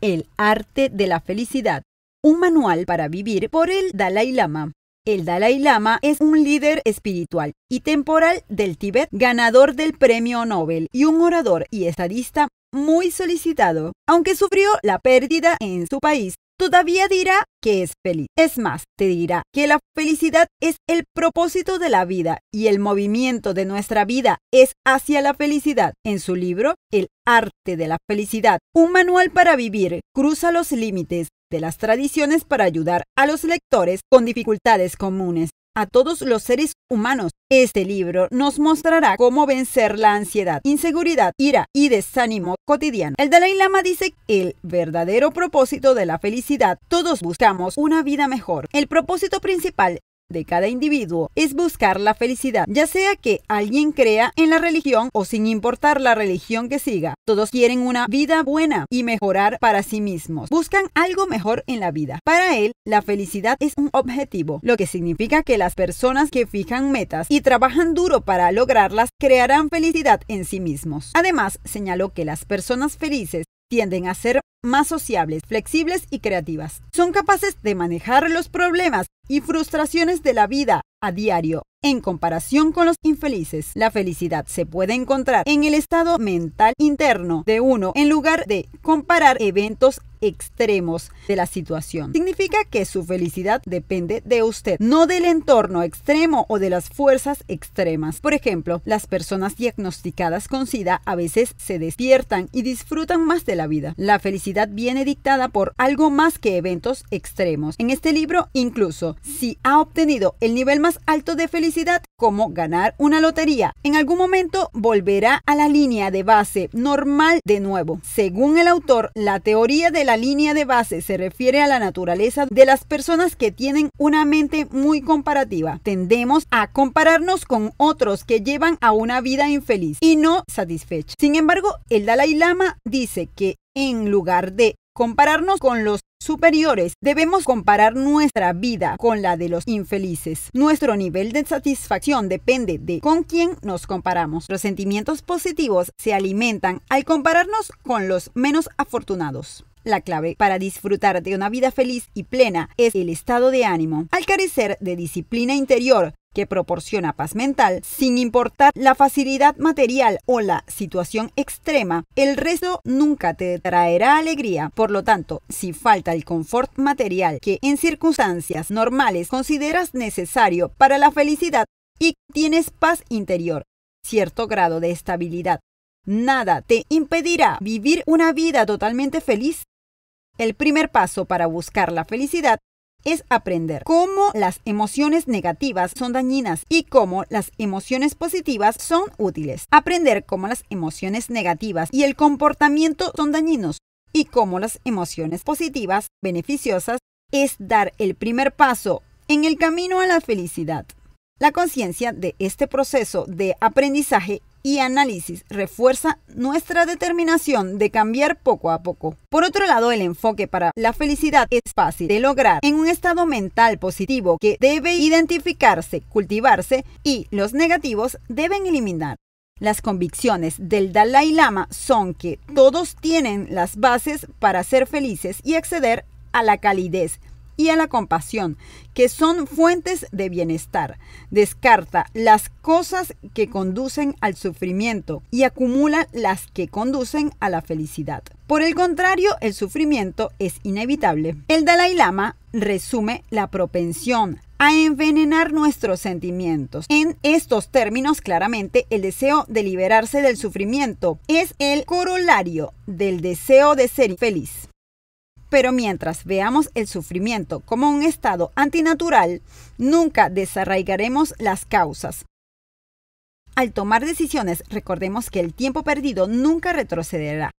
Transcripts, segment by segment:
El arte de la felicidad, un manual para vivir por el Dalai Lama. El Dalai Lama es un líder espiritual y temporal del Tíbet, ganador del Premio Nobel y un orador y estadista muy solicitado. Aunque sufrió la pérdida en su país, todavía dirá que es feliz. Es más, te dirá que la felicidad es el propósito de la vida y el movimiento de nuestra vida es hacia la felicidad. En su libro, El arte de la felicidad, un manual para vivir, cruza los límites de las tradiciones para ayudar a los lectores con dificultades comunes a todos los seres humanos. Este libro nos mostrará cómo vencer la ansiedad, inseguridad, ira y desánimo cotidiano. El Dalai Lama dice que el verdadero propósito de la felicidad, todos buscamos una vida mejor. El propósito principal de cada individuo es buscar la felicidad, ya sea que alguien crea en la religión o sin importar la religión que siga. Todos quieren una vida buena y mejorar para sí mismos. Buscan algo mejor en la vida. Para él, la felicidad es un objetivo, lo que significa que las personas que fijan metas y trabajan duro para lograrlas crearán felicidad en sí mismos. Además, señaló que las personas felices tienden a ser más sociables, flexibles y creativas. Son capaces de manejar los problemas y frustraciones de la vida a diario en comparación con los infelices. La felicidad se puede encontrar en el estado mental interno de uno en lugar de comparar eventos extremos de la situación. Significa que su felicidad depende de usted, no del entorno extremo o de las fuerzas extremas. Por ejemplo, las personas diagnosticadas con SIDA a veces se despiertan y disfrutan más de la vida. La felicidad viene dictada por algo más que eventos extremos. En este libro, incluso si ha obtenido el nivel más alto de felicidad, como ganar una lotería. En algún momento volverá a la línea de base normal de nuevo. Según el autor, la teoría de la línea de base se refiere a la naturaleza de las personas que tienen una mente muy comparativa. Tendemos a compararnos con otros que llevan a una vida infeliz y no satisfecha. Sin embargo, el Dalai Lama dice que en lugar de compararnos con los superiores, debemos comparar nuestra vida con la de los infelices. Nuestro nivel de satisfacción depende de con quién nos comparamos. Los sentimientos positivos se alimentan al compararnos con los menos afortunados. La clave para disfrutar de una vida feliz y plena es el estado de ánimo. Al carecer de disciplina interior, que proporciona paz mental, sin importar la facilidad material o la situación extrema, el resto nunca te traerá alegría. Por lo tanto, si falta el confort material que en circunstancias normales consideras necesario para la felicidad y tienes paz interior, cierto grado de estabilidad, nada te impedirá vivir una vida totalmente feliz. El primer paso para buscar la felicidad es aprender cómo las emociones negativas son dañinas y cómo las emociones positivas son útiles. Aprender cómo las emociones negativas y el comportamiento son dañinos y cómo las emociones positivas, beneficiosas, es dar el primer paso en el camino a la felicidad. La conciencia de este proceso de aprendizaje y análisis refuerza nuestra determinación de cambiar poco a poco. Por otro lado, el enfoque para la felicidad es fácil de lograr en un estado mental positivo que debe identificarse, cultivarse y los negativos deben eliminar. Las convicciones del Dalai Lama son que todos tienen las bases para ser felices y acceder a la calidez y a la compasión, que son fuentes de bienestar. Descarta las cosas que conducen al sufrimiento y acumula las que conducen a la felicidad. Por el contrario, el sufrimiento es inevitable. El Dalai Lama resume la propensión a envenenar nuestros sentimientos. En estos términos, claramente, el deseo de liberarse del sufrimiento es el corolario del deseo de ser feliz. Pero mientras veamos el sufrimiento como un estado antinatural, nunca desarraigaremos las causas. Al tomar decisiones, recordemos que el tiempo perdido nunca retrocederá.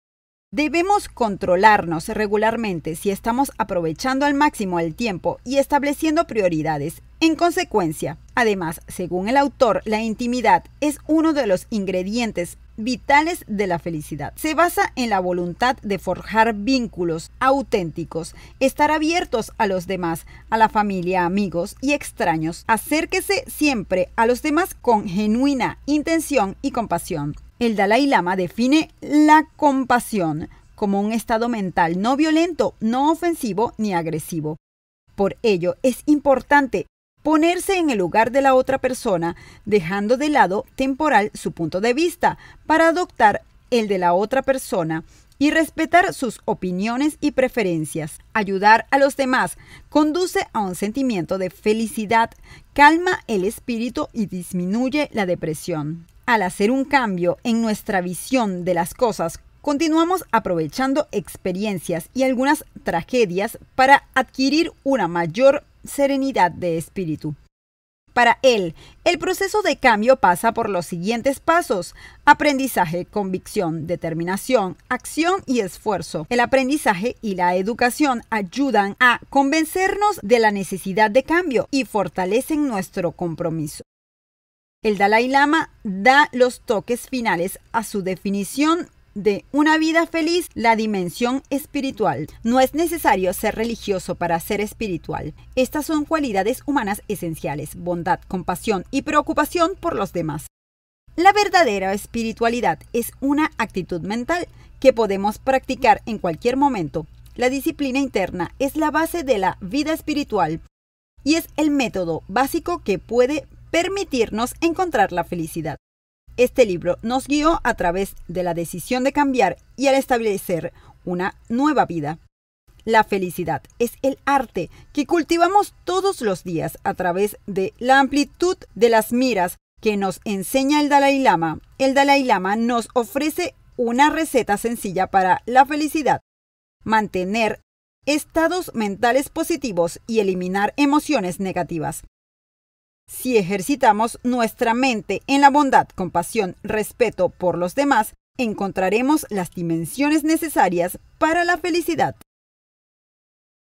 Debemos controlarnos regularmente si estamos aprovechando al máximo el tiempo y estableciendo prioridades. En consecuencia, además, según el autor, la intimidad es uno de los ingredientes vitales de la felicidad. Se basa en la voluntad de forjar vínculos auténticos, estar abiertos a los demás, a la familia, amigos y extraños. Acérquese siempre a los demás con genuina intención y compasión. El Dalai Lama define la compasión como un estado mental no violento, no ofensivo ni agresivo. Por ello, es importante ponerse en el lugar de la otra persona, dejando de lado temporal su punto de vista para adoptar el de la otra persona y respetar sus opiniones y preferencias. Ayudar a los demás conduce a un sentimiento de felicidad, calma el espíritu y disminuye la depresión. Al hacer un cambio en nuestra visión de las cosas, continuamos aprovechando experiencias y algunas tragedias para adquirir una mayor serenidad de espíritu. Para él, el proceso de cambio pasa por los siguientes pasos. Aprendizaje, convicción, determinación, acción y esfuerzo. El aprendizaje y la educación ayudan a convencernos de la necesidad de cambio y fortalecen nuestro compromiso. El Dalai Lama da los toques finales a su definición de Una vida feliz, la dimensión espiritual. No es necesario ser religioso para ser espiritual. Estas son cualidades humanas esenciales, bondad, compasión y preocupación por los demás. La verdadera espiritualidad es una actitud mental que podemos practicar en cualquier momento. La disciplina interna es la base de la vida espiritual y es el método básico que puede permitirnos encontrar la felicidad. Este libro nos guió a través de la decisión de cambiar y al establecer una nueva vida. La felicidad es el arte que cultivamos todos los días a través de la amplitud de las miras que nos enseña el Dalai Lama. El Dalai Lama nos ofrece una receta sencilla para la felicidad. Mantener estados mentales positivos y eliminar emociones negativas. Si ejercitamos nuestra mente en la bondad, compasión, respeto por los demás, encontraremos las dimensiones necesarias para la felicidad.